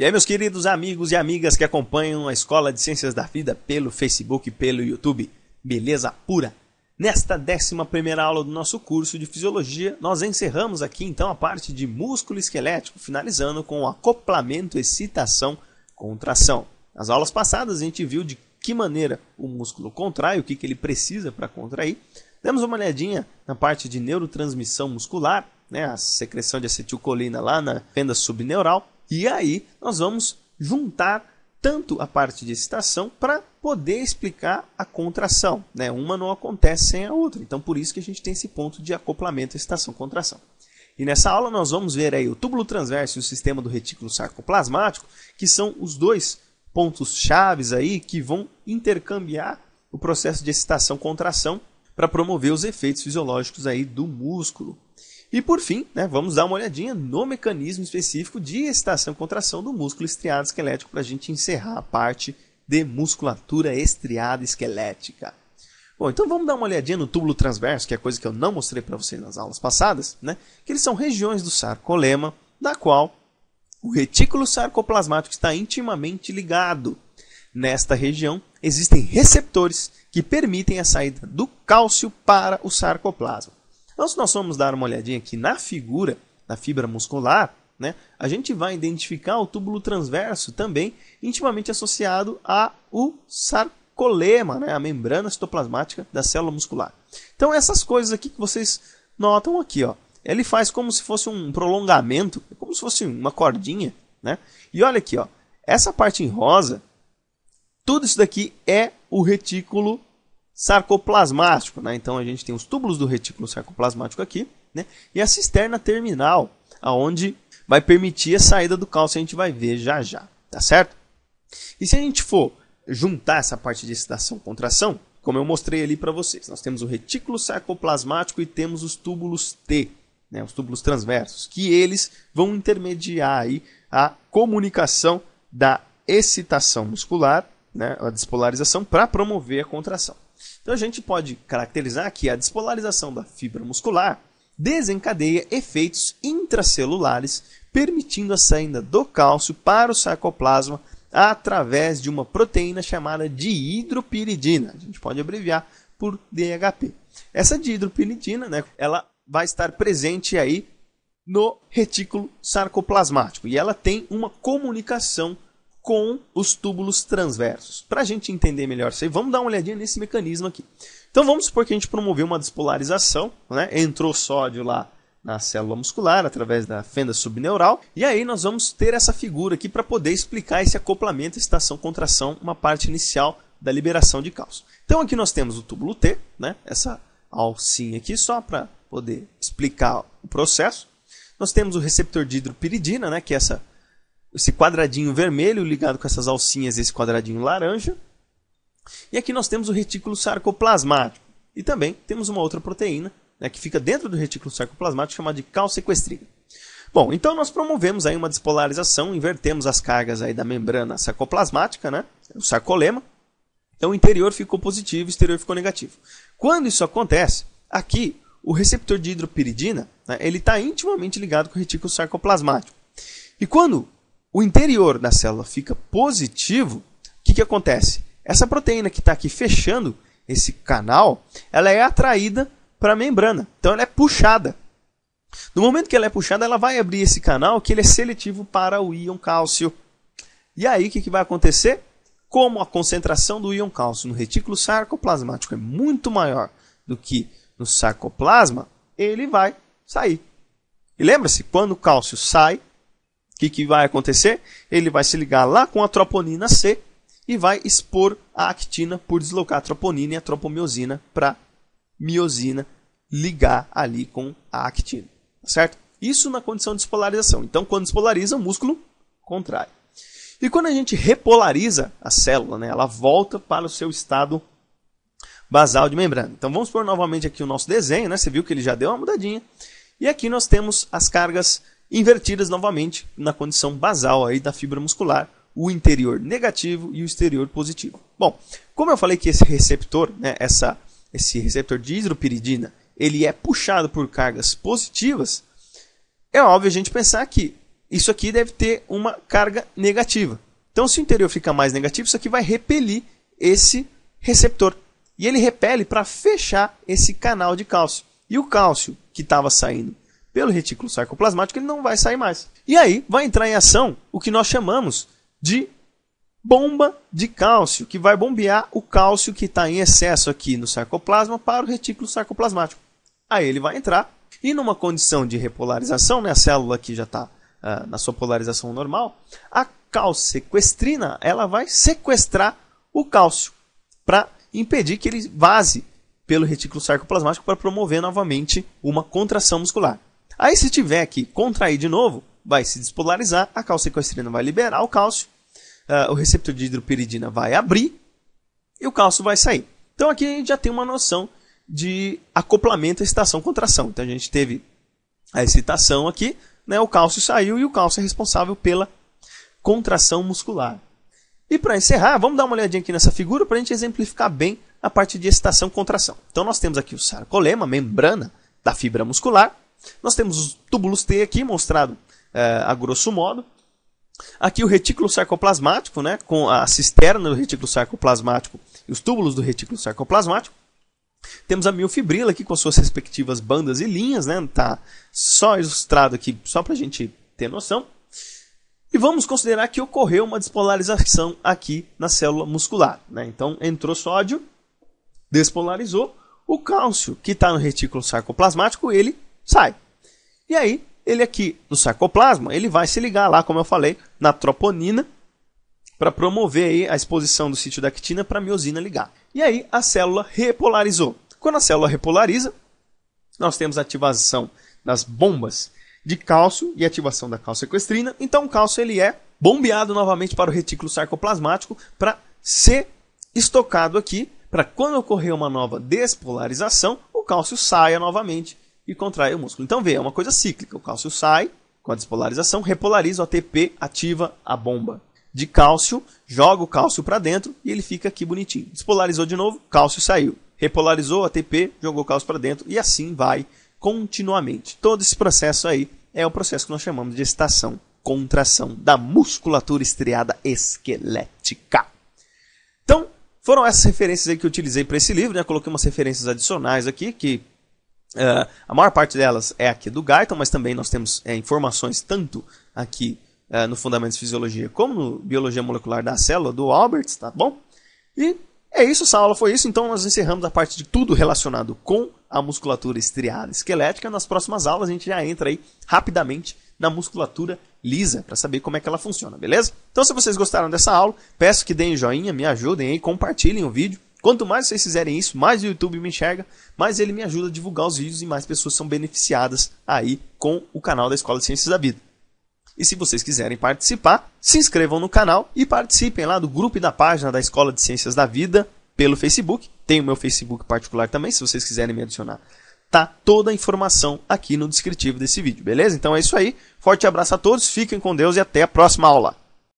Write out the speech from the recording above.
E aí, meus queridos amigos e amigas que acompanham a Escola de Ciências da Vida pelo Facebook e pelo YouTube, beleza pura? Nesta 11 aula do nosso curso de Fisiologia, nós encerramos aqui então a parte de músculo esquelético, finalizando com acoplamento, excitação, contração. Nas aulas passadas, a gente viu de que maneira o músculo contrai, o que, que ele precisa para contrair. Demos uma olhadinha na parte de neurotransmissão muscular, né, a secreção de acetilcolina lá na fenda subneural e aí nós vamos juntar tanto a parte de excitação para poder explicar a contração. Né? Uma não acontece sem a outra. Então, por isso que a gente tem esse ponto de acoplamento excitação-contração. E nessa aula nós vamos ver aí o túbulo transverso e o sistema do retículo sarcoplasmático, que são os dois pontos chaves aí que vão intercambiar o processo de excitação-contração para promover os efeitos fisiológicos aí do músculo. E por fim, né, vamos dar uma olhadinha no mecanismo específico de excitação e contração do músculo estriado esquelético para a gente encerrar a parte de musculatura estriada esquelética. Bom, então vamos dar uma olhadinha no túbulo transverso, que é coisa que eu não mostrei para vocês nas aulas passadas, né? que eles são regiões do sarcolema, da qual o retículo sarcoplasmático está intimamente ligado. Nesta região existem receptores que permitem a saída do cálcio para o sarcoplasma. Então, se nós formos dar uma olhadinha aqui na figura da fibra muscular, né, a gente vai identificar o túbulo transverso também intimamente associado ao sarcolema, né, a membrana citoplasmática da célula muscular. Então, essas coisas aqui que vocês notam aqui, ó, ele faz como se fosse um prolongamento, é como se fosse uma cordinha. Né? E olha aqui, ó, essa parte em rosa, tudo isso daqui é o retículo sarcoplasmático. Né? Então a gente tem os túbulos do retículo sarcoplasmático aqui né? e a cisterna terminal, aonde vai permitir a saída do cálcio, a gente vai ver já já, tá certo? E se a gente for juntar essa parte de excitação-contração, como eu mostrei ali para vocês, nós temos o retículo sarcoplasmático e temos os túbulos T, né, os túbulos transversos, que eles vão intermediar aí a comunicação da excitação muscular, né, a despolarização, para promover a contração. Então a gente pode caracterizar que a despolarização da fibra muscular desencadeia efeitos intracelulares, permitindo a saída do cálcio para o sarcoplasma através de uma proteína chamada dihidropiridina. A gente pode abreviar por DHP. Essa dihidropiridina, né, ela vai estar presente aí no retículo sarcoplasmático e ela tem uma comunicação com os túbulos transversos. Para a gente entender melhor isso aí, vamos dar uma olhadinha nesse mecanismo aqui. Então vamos supor que a gente promoveu uma despolarização, né? entrou sódio lá na célula muscular através da fenda subneural, e aí nós vamos ter essa figura aqui para poder explicar esse acoplamento, estação contração uma parte inicial da liberação de cálcio. Então aqui nós temos o túbulo T, né? essa alcinha aqui só para poder explicar o processo. Nós temos o receptor de hidropiridina, né? que é essa esse quadradinho vermelho ligado com essas alcinhas e esse quadradinho laranja. E aqui nós temos o retículo sarcoplasmático. E também temos uma outra proteína né, que fica dentro do retículo sarcoplasmático chamada de calcequestrina. Bom, então nós promovemos aí uma despolarização, invertemos as cargas aí da membrana sarcoplasmática, né, o sarcolema. Então o interior ficou positivo, o exterior ficou negativo. Quando isso acontece, aqui o receptor de hidropiridina né, ele está intimamente ligado com o retículo sarcoplasmático. E quando o interior da célula fica positivo, o que, que acontece? Essa proteína que está aqui fechando esse canal, ela é atraída para a membrana. Então ela é puxada. No momento que ela é puxada, ela vai abrir esse canal que ele é seletivo para o íon cálcio. E aí o que, que vai acontecer? Como a concentração do íon cálcio no retículo sarcoplasmático é muito maior do que no sarcoplasma, ele vai sair. E lembra-se, quando o cálcio sai, que, que vai acontecer? Ele vai se ligar lá com a troponina C e vai expor a actina por deslocar a troponina e a tropomiosina para miosina ligar ali com a actina, tá certo? Isso na condição de despolarização. Então, quando despolariza, o músculo contrai. E quando a gente repolariza a célula, né, ela volta para o seu estado basal de membrana. Então, vamos por novamente aqui o nosso desenho, né? Você viu que ele já deu uma mudadinha. E aqui nós temos as cargas invertidas novamente na condição basal aí da fibra muscular, o interior negativo e o exterior positivo. Bom, como eu falei que esse receptor, né, essa, esse receptor de hidropiridina, ele é puxado por cargas positivas, é óbvio a gente pensar que isso aqui deve ter uma carga negativa. Então, se o interior fica mais negativo, isso aqui vai repelir esse receptor. E ele repele para fechar esse canal de cálcio. E o cálcio que estava saindo pelo retículo sarcoplasmático, ele não vai sair mais. E aí vai entrar em ação o que nós chamamos de bomba de cálcio, que vai bombear o cálcio que está em excesso aqui no sarcoplasma para o retículo sarcoplasmático. Aí ele vai entrar e numa condição de repolarização, né, a célula aqui já está uh, ah, na sua polarização normal, a calcequestrina ela vai sequestrar o cálcio para impedir que ele vaze pelo retículo sarcoplasmático para promover novamente uma contração muscular. Aí se tiver que contrair de novo, vai se despolarizar, a calcicoestrina vai liberar o cálcio, uh, o receptor de hidropiridina vai abrir e o cálcio vai sair. Então aqui a gente já tem uma noção de acoplamento excitação-contração. Então a gente teve a excitação aqui, né, o cálcio saiu e o cálcio é responsável pela contração muscular. E para encerrar, vamos dar uma olhadinha aqui nessa figura para a gente exemplificar bem a parte de excitação-contração. Então nós temos aqui o sarcolema, membrana da fibra muscular, nós temos os túbulos T aqui mostrado é, a grosso modo. Aqui o retículo sarcoplasmático, né, com a cisterna do retículo sarcoplasmático e os túbulos do retículo sarcoplasmático. Temos a miofibrila aqui com suas respectivas bandas e linhas, né? Tá só ilustrado aqui, só para a gente ter noção. E vamos considerar que ocorreu uma despolarização aqui na célula muscular. Né? Então entrou sódio, despolarizou. O cálcio que está no retículo sarcoplasmático, ele sai. E aí, ele aqui no sarcoplasma, ele vai se ligar lá, como eu falei, na troponina, para promover aí a exposição do sítio da actina para a miosina ligar. E aí, a célula repolarizou. Quando a célula repolariza, nós temos ativação das bombas de cálcio e ativação da calcequestrina. Então, o cálcio ele é bombeado novamente para o retículo sarcoplasmático para ser estocado aqui, para quando ocorrer uma nova despolarização, o cálcio saia novamente e contrai o músculo. Então vê, é uma coisa cíclica. O cálcio sai com a despolarização, repolariza o ATP, ativa a bomba de cálcio, joga o cálcio para dentro e ele fica aqui bonitinho. Despolarizou de novo, cálcio saiu. Repolarizou o ATP, jogou o cálcio para dentro e assim vai continuamente. Todo esse processo aí é o processo que nós chamamos de estação contração da musculatura estriada esquelética. Então, foram essas referências aí que eu utilizei para esse livro, né? Eu coloquei umas referências adicionais aqui que Uh, a maior parte delas é aqui do Guyton, mas também nós temos é, informações tanto aqui uh, no Fundamentos de Fisiologia como no Biologia Molecular da Célula, do Alberts, tá bom? E é isso, essa aula foi isso. Então nós encerramos a parte de tudo relacionado com a musculatura estriada esquelética. Nas próximas aulas a gente já entra aí rapidamente na musculatura lisa para saber como é que ela funciona, beleza? Então se vocês gostaram dessa aula, peço que deem joinha, me ajudem aí, compartilhem o vídeo Quanto mais vocês fizerem isso, mais o YouTube me enxerga, mais ele me ajuda a divulgar os vídeos e mais pessoas são beneficiadas aí com o canal da Escola de Ciências da Vida. E se vocês quiserem participar, se inscrevam no canal e participem lá do grupo e da página da Escola de Ciências da Vida pelo Facebook. Tem o meu Facebook particular também, se vocês quiserem me adicionar. Tá toda a informação aqui no descritivo desse vídeo, beleza? Então é isso aí. Forte abraço a todos, fiquem com Deus e até a próxima aula.